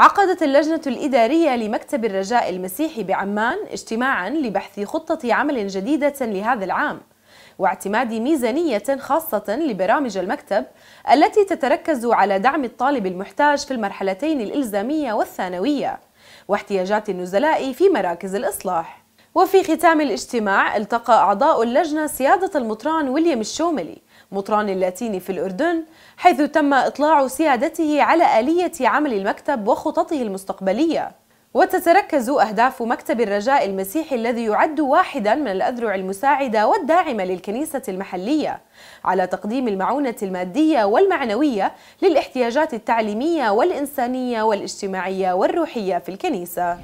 عقدت اللجنة الإدارية لمكتب الرجاء المسيحي بعمان اجتماعا لبحث خطة عمل جديدة لهذا العام واعتماد ميزانية خاصة لبرامج المكتب التي تتركز على دعم الطالب المحتاج في المرحلتين الإلزامية والثانوية واحتياجات النزلاء في مراكز الإصلاح وفي ختام الاجتماع التقى أعضاء اللجنة سيادة المطران ويليام الشوملي مطران اللاتيني في الأردن حيث تم إطلاع سيادته على آلية عمل المكتب وخططه المستقبلية وتتركز أهداف مكتب الرجاء المسيحي الذي يعد واحدا من الأذرع المساعدة والداعمة للكنيسة المحلية على تقديم المعونة المادية والمعنوية للاحتياجات التعليمية والإنسانية والاجتماعية والروحية في الكنيسة